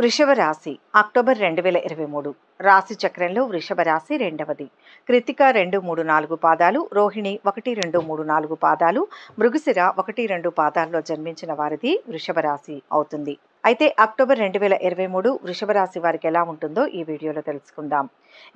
వృషభ రాశి అక్టోబర్ రెండు వేల ఇరవై మూడు రాశి చక్రంలో వృషభ రాశి రెండవది కృతిక రెండు మూడు నాలుగు పాదాలు రోహిణి ఒకటి రెండు మూడు నాలుగు పాదాలు మృగశిర ఒకటి రెండు పాదాల్లో జన్మించిన వారిది వృషభ రాశి అవుతుంది అయితే అక్టోబర్ రెండు వేల ఇరవై మూడు వృషభ రాశి వారికి ఎలా ఉంటుందో ఈ వీడియోలో తెలుసుకుందాం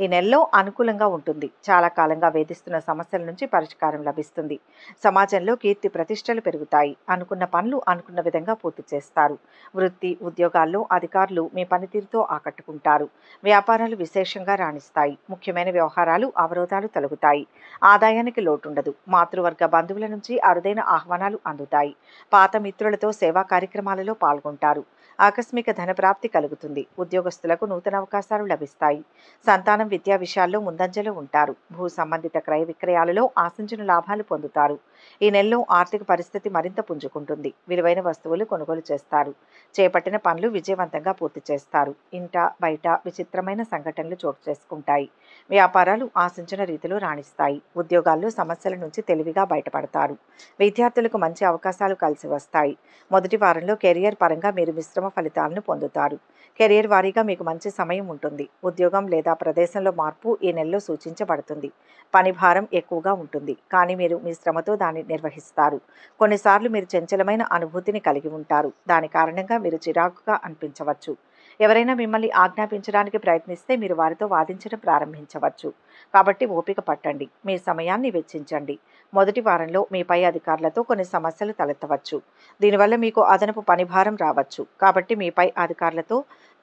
ఈ నెలలో అనుకూలంగా ఉంటుంది చాలా కాలంగా వేధిస్తున్న సమస్యల నుంచి పరిష్కారం లభిస్తుంది సమాజంలో కీర్తి ప్రతిష్టలు పెరుగుతాయి అనుకున్న పనులు అనుకున్న విధంగా పూర్తి చేస్తారు వృత్తి ఉద్యోగాల్లో అధికారులు మీ పనితీరుతో ఆకట్టుకుంటారు వ్యాపారాలు విశేషంగా రాణిస్తాయి ముఖ్యమైన వ్యవహారాలు అవరోధాలు తొలగుతాయి ఆదాయానికి లోటుండదు మాతృవర్గ బంధువుల నుంచి అరుదైన ఆహ్వానాలు అందుతాయి పాత మిత్రులతో సేవా కార్యక్రమాలలో పాల్గొంటారు ఆకస్మిక ధనప్రాప్తి కలుగుతుంది ఉద్యోగస్తులకు నూతన అవకాశాలు లభిస్తాయి సంతానం విద్యా విషయాల్లో ముందంజలో ఉంటారు భూ సంబంధిత క్రయ విక్రయాలలో ఆశించిన లాభాలు పొందుతారు ఈ నెలలో ఆర్థిక పరిస్థితి మరింత పుంజుకుంటుంది విలువైన వస్తువులు కొనుగోలు చేస్తారు చేపట్టిన పనులు విజయవంతంగా పూర్తి చేస్తారు ఇంట బయట విచిత్రమైన సంఘటనలు చోటు చేసుకుంటాయి వ్యాపారాలు ఆశించిన రీతిలో రాణిస్తాయి ఉద్యోగాల్లో సమస్యల నుంచి తెలివిగా బయటపడతారు విద్యార్థులకు మంచి అవకాశాలు కలిసి వస్తాయి మొదటి వారంలో కెరియర్ పరంగా మీరు మిశ్రమ ఉత్తమ ఫలితాలను పొందుతారు కెరీర్ వారీగా మీకు మంచి సమయం ఉంటుంది ఉద్యోగం లేదా ప్రదేశంలో మార్పు ఈ నెలలో సూచించబడుతుంది పని భారం ఎక్కువగా ఉంటుంది కానీ మీరు మీ శ్రమతో దాన్ని నిర్వహిస్తారు కొన్నిసార్లు మీరు చంచలమైన అనుభూతిని కలిగి ఉంటారు దాని కారణంగా మీరు చిరాకుగా అనిపించవచ్చు ఎవరైనా మిమ్మల్ని ఆజ్ఞాపించడానికి ప్రయత్నిస్తే మీరు వారితో వాదించడం ప్రారంభించవచ్చు కాబట్టి ఓపిక పట్టండి మీ సమయాన్ని వెచ్చించండి మొదటి వారంలో మీ పై అధికారులతో కొన్ని సమస్యలు తలెత్తవచ్చు దీనివల్ల మీకు అదనపు పనిభారం రావచ్చు కాబట్టి మీ పై అధికారులతో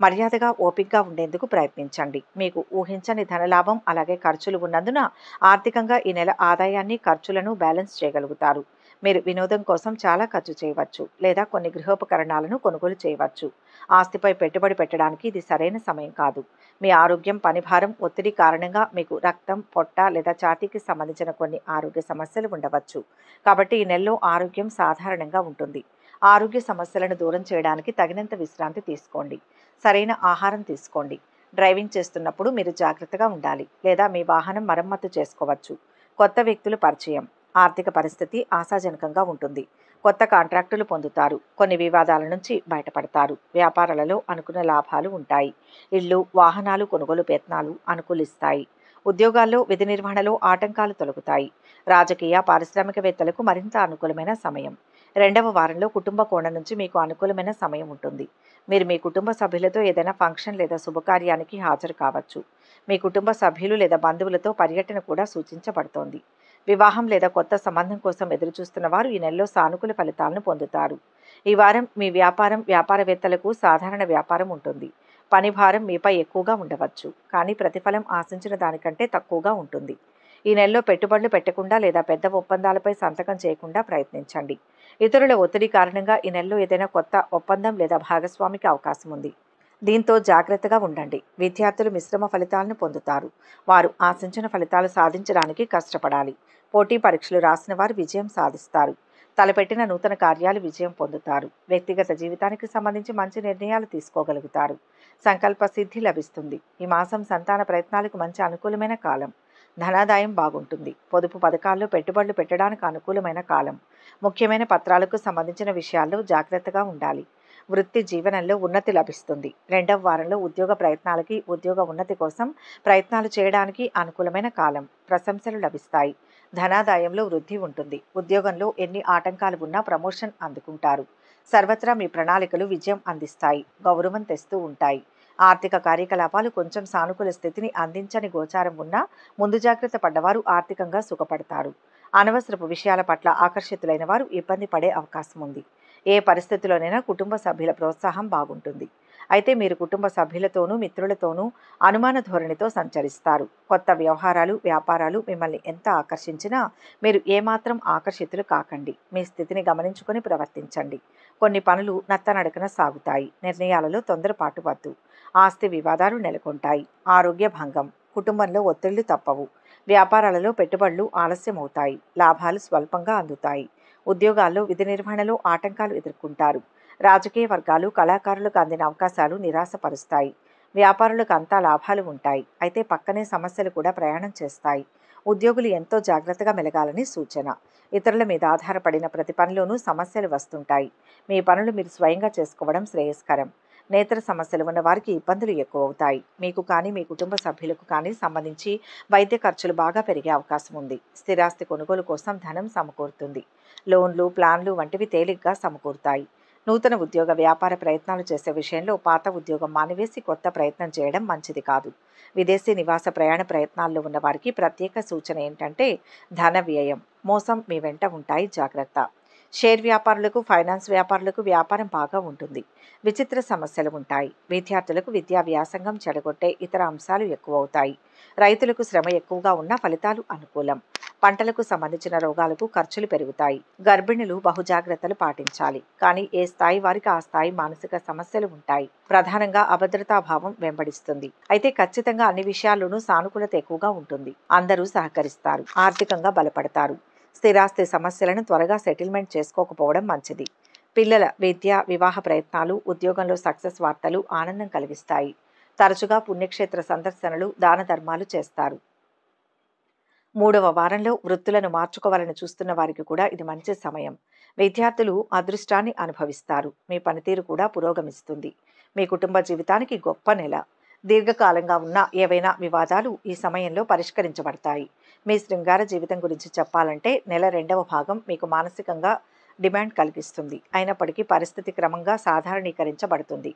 మర్యాదగా ఓపికగా ఉండేందుకు ప్రయత్నించండి మీకు ఊహించని ధనలాభం అలాగే ఖర్చులు ఉన్నందున ఆర్థికంగా ఈ నెల ఆదాయాన్ని ఖర్చులను బ్యాలెన్స్ చేయగలుగుతారు మీరు వినోదం కోసం చాలా ఖర్చు చేయవచ్చు లేదా కొన్ని గృహోపకరణాలను కొనుగోలు చేయవచ్చు ఆస్తిపై పెట్టుబడి పెట్టడానికి ఇది సరైన సమయం కాదు మీ ఆరోగ్యం పనిభారం ఒత్తిడి కారణంగా మీకు రక్తం పొట్ట లేదా ఛాతీకి సంబంధించిన కొన్ని ఆరోగ్య సమస్యలు ఉండవచ్చు కాబట్టి ఈ నెలలో ఆరోగ్యం సాధారణంగా ఉంటుంది ఆరోగ్య సమస్యలను దూరం చేయడానికి తగినంత విశ్రాంతి తీసుకోండి సరైన ఆహారం తీసుకోండి డ్రైవింగ్ చేస్తున్నప్పుడు మీరు జాగ్రత్తగా ఉండాలి లేదా మీ వాహనం మరమ్మతు చేసుకోవచ్చు కొత్త వ్యక్తులు పరిచయం ఆర్థిక పరిస్థితి ఆశాజనకంగా ఉంటుంది కొత్త కాంట్రాక్టులు పొందుతారు కొన్ని వివాదాల నుంచి బయటపడతారు వ్యాపారాలలో అనుకున్న లాభాలు ఉంటాయి ఇళ్ళు వాహనాలు కొనుగోలు ప్రయత్నాలు అనుకూలిస్తాయి ఉద్యోగాల్లో విధి నిర్వహణలో ఆటంకాలు తొలగుతాయి రాజకీయ పారిశ్రామికవేత్తలకు మరింత అనుకూలమైన సమయం రెండవ వారంలో కుటుంబ కోణం నుంచి మీకు అనుకూలమైన సమయం ఉంటుంది మీరు మీ కుటుంబ సభ్యులతో ఏదైనా ఫంక్షన్ లేదా శుభకార్యానికి హాజరు కావచ్చు మీ కుటుంబ సభ్యులు లేదా బంధువులతో పర్యటన కూడా సూచించబడుతోంది వివాహం లేదా కొత్త సంబంధం కోసం ఎదురుచూస్తున్న వారు ఈ నెలలో సానుకూల ఫలితాలను పొందుతారు ఈ వారం మీ వ్యాపారం వ్యాపారవేత్తలకు సాధారణ వ్యాపారం ఉంటుంది పని భారం మీపై ఎక్కువగా ఉండవచ్చు కానీ ప్రతిఫలం ఆశించిన దానికంటే తక్కువగా ఉంటుంది ఈ నెలలో పెట్టుబడులు పెట్టకుండా లేదా పెద్ద ఒప్పందాలపై సంతకం చేయకుండా ప్రయత్నించండి ఇతరుల ఒత్తిడి కారణంగా ఈ నెలలో ఏదైనా కొత్త ఒప్పందం లేదా భాగస్వామికి అవకాశం ఉంది దీంతో జాగ్రత్తగా ఉండండి విద్యార్థులు మిశ్రమ ఫలితాలను పొందుతారు వారు ఆశించిన ఫలితాలు సాధించడానికి కష్టపడాలి పోటీ పరీక్షలు రాసిన వారు విజయం సాధిస్తారు తలపెట్టిన నూతన కార్యాలు విజయం పొందుతారు వ్యక్తిగత జీవితానికి సంబంధించి మంచి నిర్ణయాలు తీసుకోగలుగుతారు సంకల్ప సిద్ధి లభిస్తుంది ఈ మాసం సంతాన ప్రయత్నాలకు మంచి అనుకూలమైన కాలం ధనాదాయం బాగుంటుంది పొదుపు పథకాల్లో పెట్టుబడులు పెట్టడానికి అనుకూలమైన కాలం ముఖ్యమైన పత్రాలకు సంబంధించిన విషయాల్లో జాగ్రత్తగా ఉండాలి వృత్తి జీవనంలో ఉన్నతి లభిస్తుంది రెండవ వారంలో ఉద్యోగ ప్రయత్నాలకి ఉద్యోగ ఉన్నతి కోసం ప్రయత్నాలు చేయడానికి అనుకూలమైన కాలం ప్రశంసలు లభిస్తాయి ధనాదాయంలో వృద్ధి ఉంటుంది ఉద్యోగంలో ఎన్ని ఆటంకాలు ఉన్నా ప్రమోషన్ అందుకుంటారు సర్వత్రా మీ ప్రణాళికలు విజయం అందిస్తాయి గౌరవం తెస్తూ ఉంటాయి ఆర్థిక కార్యకలాపాలు కొంచెం సానుకూల స్థితిని అందించని గోచారం ఉన్నా ముందు జాగ్రత్త పడ్డవారు ఆర్థికంగా సుఖపడతారు అనవసరపు విషయాల పట్ల ఆకర్షితులైన వారు ఇబ్బంది పడే అవకాశం ఉంది ఏ పరిస్థితిలోనైనా కుటుంబ సభ్యుల ప్రోత్సాహం బాగుంటుంది అయితే మీరు కుటుంబ సభ్యులతోనూ మిత్రులతోనూ అనుమాన ధోరణితో సంచరిస్తారు కొత్త వ్యవహారాలు వ్యాపారాలు మిమ్మల్ని ఎంత ఆకర్షించినా మీరు ఏమాత్రం ఆకర్షితులు కాకండి మీ స్థితిని గమనించుకొని ప్రవర్తించండి కొన్ని పనులు నత్తనడకన సాగుతాయి నిర్ణయాలలో తొందరపాటు వద్దు ఆస్తి వివాదాలు నెలకొంటాయి ఆరోగ్య భంగం కుటుంబంలో ఒత్తిళ్లు తప్పవు వ్యాపారాలలో పెట్టుబడులు ఆలస్యమవుతాయి లాభాలు స్వల్పంగా అందుతాయి ఉద్యోగాల్లో విధి నిర్వహణలో ఆటంకాలు ఎదుర్కొంటారు రాజకీయ వర్గాలు కళాకారులకు అందిన అవకాశాలు నిరాశపరుస్తాయి వ్యాపారులకు అంతా లాభాలు ఉంటాయి అయితే పక్కనే సమస్యలు కూడా ప్రయాణం చేస్తాయి ఉద్యోగులు ఎంతో జాగ్రత్తగా మెలగాలని సూచన ఇతరుల మీద ఆధారపడిన ప్రతి పనిలోనూ సమస్యలు వస్తుంటాయి మీ పనులు మీరు స్వయంగా చేసుకోవడం శ్రేయస్కరం నేత్ర సమస్యలు ఉన్న వారికి ఇబ్బందులు ఎక్కువ అవుతాయి మీకు కానీ మీ కుటుంబ సభ్యులకు కానీ సంబంధించి వైద్య ఖర్చులు బాగా పెరిగే అవకాశం ఉంది స్థిరాస్తి కొనుగోలు కోసం ధనం సమకూరుతుంది లోన్లు ప్లాన్లు వంటివి తేలిగ్గా సమకూరుతాయి నూతన ఉద్యోగ వ్యాపార ప్రయత్నాలు చేసే విషయంలో పాత ఉద్యోగం మానివేసి కొత్త ప్రయత్నం చేయడం మంచిది కాదు విదేశీ నివాస ప్రయాణ ప్రయత్నాల్లో ఉన్న వారికి ప్రత్యేక సూచన ఏంటంటే ధన వ్యయం మోసం మీ వెంట ఉంటాయి జాగ్రత్త షేర్ వ్యాపారులకు ఫైనాన్స్ వ్యాపారులకు వ్యాపారం బాగా ఉంటుంది విచిత్ర సమస్యలు ఉంటాయి విద్యార్థులకు విద్యా వ్యాసంగం చెడగొట్టే ఇతర అంశాలు ఎక్కువ అవుతాయి రైతులకు శ్రమ ఎక్కువగా ఉన్న ఫలితాలు అనుకూలం పంటలకు సంబంధించిన రోగాలకు ఖర్చులు పెరుగుతాయి గర్భిణులు బహుజాగ్రత్తలు పాటించాలి కానీ ఏ స్థాయి వారికి ఆ స్థాయి మానసిక సమస్యలు ఉంటాయి ప్రధానంగా అభద్రతాభావం వెంబడిస్తుంది అయితే ఖచ్చితంగా అన్ని విషయాల్లోనూ సానుకూలత ఎక్కువగా ఉంటుంది అందరూ సహకరిస్తారు ఆర్థికంగా బలపడతారు స్థిరాస్తి సమస్యలను త్వరగా సెటిల్మెంట్ చేసుకోకపోవడం మంచిది పిల్లల విద్య వివాహ ప్రయత్నాలు ఉద్యోగంలో సక్సెస్ వార్తలు ఆనందం కలిగిస్తాయి తరచుగా పుణ్యక్షేత్ర సందర్శనలు దాన ధర్మాలు చేస్తారు మూడవ వారంలో వృత్తులను మార్చుకోవాలని చూస్తున్న వారికి కూడా ఇది మంచి సమయం విద్యార్థులు అదృష్టాన్ని అనుభవిస్తారు మీ పనితీరు కూడా పురోగమిస్తుంది మీ కుటుంబ జీవితానికి గొప్ప నెల దీర్ఘకాలంగా ఉన్న ఏవైనా వివాదాలు ఈ సమయంలో పరిష్కరించబడతాయి మీ శృంగార జీవితం గురించి చెప్పాలంటే నెల రెండవ భాగం మీకు మానసికంగా డిమాండ్ కల్పిస్తుంది అయినప్పటికీ పరిస్థితి క్రమంగా సాధారణీకరించబడుతుంది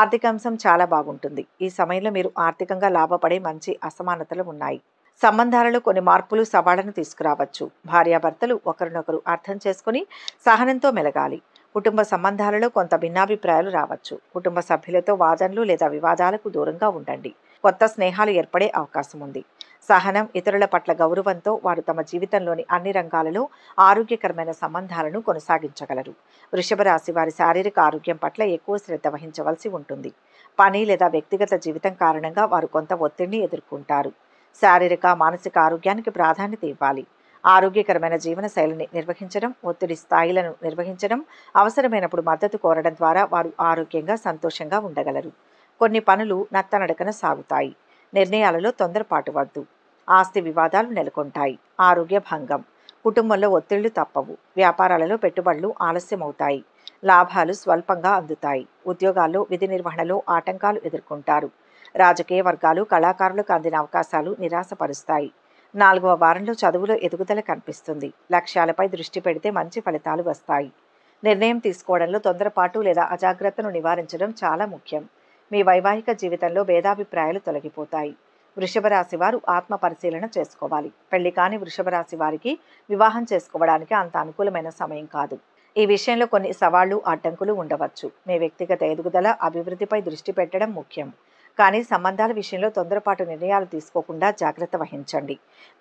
ఆర్థిక అంశం చాలా బాగుంటుంది ఈ సమయంలో మీరు ఆర్థికంగా లాభపడే మంచి అసమానతలు ఉన్నాయి సంబంధాలలో కొన్ని మార్పులు సవాళ్లను తీసుకురావచ్చు భార్యాభర్తలు ఒకరినొకరు అర్థం చేసుకుని సహనంతో మెలగాలి కుటుంబ సంబంధాలలో కొంత భిన్నాభిప్రాయాలు రావచ్చు కుటుంబ సభ్యులతో వాదనలు లేదా వివాదాలకు దూరంగా ఉండండి కొత్త స్నేహాలు ఏర్పడే అవకాశం ఉంది సహనం ఇతరుల పట్ల గౌరవంతో వారు తమ జీవితంలోని అన్ని రంగాలలో ఆరోగ్యకరమైన సంబంధాలను కొనసాగించగలరు వృషభ రాశి వారి శారీరక ఆరోగ్యం పట్ల ఎక్కువ శ్రద్ధ వహించవలసి ఉంటుంది పని లేదా వ్యక్తిగత జీవితం కారణంగా వారు కొంత ఒత్తిడిని ఎదుర్కొంటారు శారీరక మానసిక ఆరోగ్యానికి ప్రాధాన్యత ఇవ్వాలి ఆరోగ్యకరమైన జీవన శైలిని నిర్వహించడం ఒత్తిడి స్థాయిలను నిర్వహించడం అవసరమైనప్పుడు మద్దతు కోరడం ద్వారా వారు ఆరోగ్యంగా సంతోషంగా ఉండగలరు కొన్ని పనులు నత్తనడకన సాగుతాయి నిర్ణయాలలో తొందరపాటు వద్దు ఆస్తి వివాదాలు నెలకొంటాయి ఆరోగ్య భంగం కుటుంబంలో ఒత్తిళ్లు తప్పవు వ్యాపారాలలో పెట్టుబడులు ఆలస్యమవుతాయి లాభాలు స్వల్పంగా అందుతాయి ఉద్యోగాల్లో విధి నిర్వహణలో ఆటంకాలు ఎదుర్కొంటారు రాజకీయ వర్గాలు కళాకారులకు అందిన అవకాశాలు నిరాశపరుస్తాయి నాలుగవ వారంలో చదువులో ఎదుగుదల కనిపిస్తుంది లక్ష్యాలపై దృష్టి పెడితే మంచి ఫలితాలు వస్తాయి నిర్ణయం తీసుకోవడంలో తొందరపాటు లేదా అజాగ్రత్తను నివారించడం చాలా ముఖ్యం మీ వైవాహిక జీవితంలో భేదాభిప్రాయాలు తొలగిపోతాయి వృషభరాశి వారు ఆత్మ పరిశీలన చేసుకోవాలి పెళ్లి కాని వృషభరాశి వారికి వివాహం చేసుకోవడానికి అంత అనుకూలమైన సమయం కాదు ఈ విషయంలో కొన్ని సవాళ్లు అడ్డంకులు ఉండవచ్చు మీ వ్యక్తిగత ఎదుగుదల అభివృద్ధిపై దృష్టి పెట్టడం ముఖ్యం కానీ సంబంధాల విషయంలో తొందరపాటు నిర్ణయాలు తీసుకోకుండా జాగ్రత్త వహించండి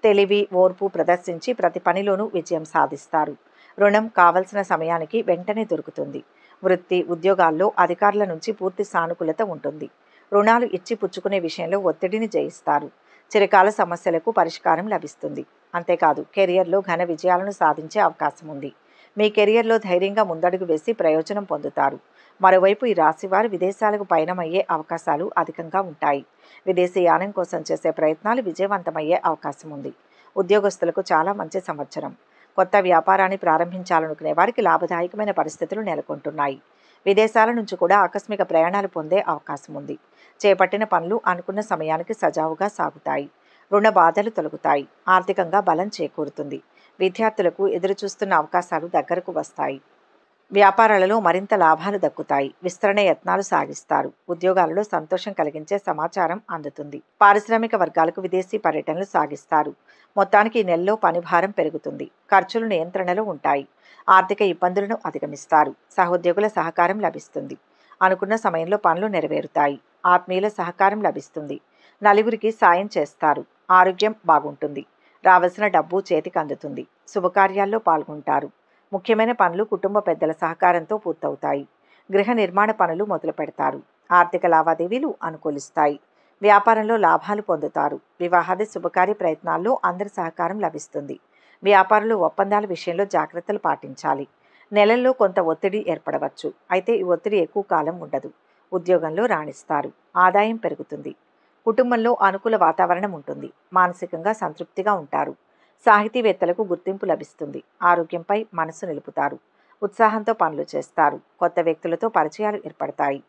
తెలివి ఓర్పు ప్రదర్శించి ప్రతి పనిలోనూ విజయం సాధిస్తారు రుణం కావలసిన సమయానికి వెంటనే దొరుకుతుంది వృత్తి ఉద్యోగాల్లో అధికారుల నుంచి పూర్తి సానుకూలత ఉంటుంది రుణాలు ఇచ్చి పుచ్చుకునే విషయంలో ఒత్తిడిని జయిస్తారు చిరకాల సమస్యలకు పరిష్కారం లభిస్తుంది అంతేకాదు కెరియర్లో ఘన విజయాలను సాధించే అవకాశం ఉంది మీ కెరియర్లో ధైర్యంగా ముందడుగు వేసి ప్రయోజనం పొందుతారు మరోవైపు ఈ రాశివారు విదేశాలకు పయనమయ్యే అవకాశాలు అధికంగా ఉంటాయి విదేశీయానం కోసం చేసే ప్రయత్నాలు విజయవంతమయ్యే అవకాశం ఉంది ఉద్యోగస్తులకు చాలా మంచి సంవత్సరం కొత్త వ్యాపారాన్ని ప్రారంభించాలనుకునే వారికి లాభదాయకమైన పరిస్థితులు నెలకొంటున్నాయి విదేశాల నుంచి కూడా ఆకస్మిక ప్రయాణాలు పొందే అవకాశం ఉంది చేపట్టిన పనులు అనుకున్న సమయానికి సజావుగా సాగుతాయి రుణ బాధలు తొలగుతాయి ఆర్థికంగా బలం చేకూరుతుంది విద్యార్థులకు ఎదురుచూస్తున్న అవకాశాలు దగ్గరకు వస్తాయి వ్యాపారాలలో మరింత లాభాలు దక్కుతాయి విస్తరణ యత్నాలు సాగిస్తారు ఉద్యోగాలలో సంతోషం కలిగించే సమాచారం అందుతుంది పారిశ్రామిక వర్గాలకు విదేశీ పర్యటనలు సాగిస్తారు మొత్తానికి ఈ నెలలో పనిభారం పెరుగుతుంది ఖర్చులు నియంత్రణలో ఉంటాయి ఆర్థిక ఇబ్బందులను అధిగమిస్తారు సహోద్యోగుల సహకారం లభిస్తుంది అనుకున్న సమయంలో పనులు నెరవేరుతాయి ఆత్మీయుల సహకారం లభిస్తుంది నలుగురికి సాయం చేస్తారు ఆరోగ్యం బాగుంటుంది రావలసిన డబ్బు చేతికి అందుతుంది శుభకార్యాల్లో పాల్గొంటారు ముఖ్యమైన పనులు కుటుంబ పెద్దల సహకారంతో పూర్తవుతాయి గృహ నిర్మాణ పనులు మొదలు పెడతారు ఆర్థిక లావాదేవీలు అనుకూలిస్తాయి వ్యాపారంలో లాభాలు పొందుతారు వివాహాది శుభకార్య ప్రయత్నాల్లో అందరి సహకారం లభిస్తుంది వ్యాపారులు ఒప్పందాల విషయంలో జాగ్రత్తలు పాటించాలి నెలల్లో కొంత ఒత్తిడి ఏర్పడవచ్చు అయితే ఈ ఒత్తిడి ఎక్కువ కాలం ఉండదు ఉద్యోగంలో రాణిస్తారు ఆదాయం పెరుగుతుంది కుటుంబంలో అనుకూల వాతావరణం ఉంటుంది మానసికంగా సంతృప్తిగా ఉంటారు సాహితీవేత్తలకు గుర్తింపు లభిస్తుంది ఆరోగ్యంపై మనసు నిలుపుతారు ఉత్సాహంతో పనులు చేస్తారు కొత్త వ్యక్తులతో పరిచయాలు ఏర్పడతాయి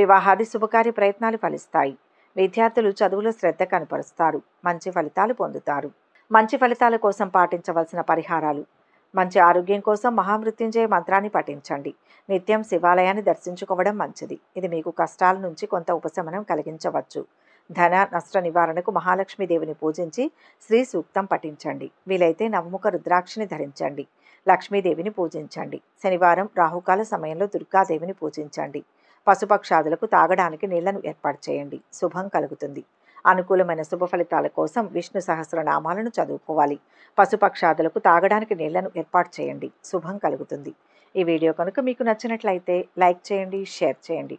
వివాహాది శుభకార్య ప్రయత్నాలు ఫలిస్తాయి విద్యార్థులు చదువులో శ్రద్ధ కనపరుస్తారు మంచి ఫలితాలు పొందుతారు మంచి ఫలితాల కోసం పాటించవలసిన పరిహారాలు మంచి ఆరోగ్యం కోసం మహామృత్యుంజయ మంత్రాన్ని పఠించండి నిత్యం శివాలయాన్ని దర్శించుకోవడం మంచిది ఇది మీకు కష్టాల నుంచి కొంత ఉపశమనం కలిగించవచ్చు ధన నష్ట నివారణకు మహాలక్ష్మీదేవిని పూజించి శ్రీ సూక్తం పఠించండి వీలైతే నవముఖ రుద్రాక్షిని ధరించండి లక్ష్మీదేవిని పూజించండి శనివారం రాహుకాల సమయంలో దుర్గాదేవిని పూజించండి పశుపక్షాదులకు తాగడానికి నీళ్లను ఏర్పాటు చేయండి శుభం కలుగుతుంది అనుకూలమైన శుభ ఫలితాల కోసం విష్ణు సహస్రనామాలను చదువుకోవాలి పశుపక్షాదులకు తాగడానికి నీళ్లను ఏర్పాటు చేయండి శుభం కలుగుతుంది ఈ వీడియో కనుక మీకు నచ్చినట్లయితే లైక్ చేయండి షేర్ చేయండి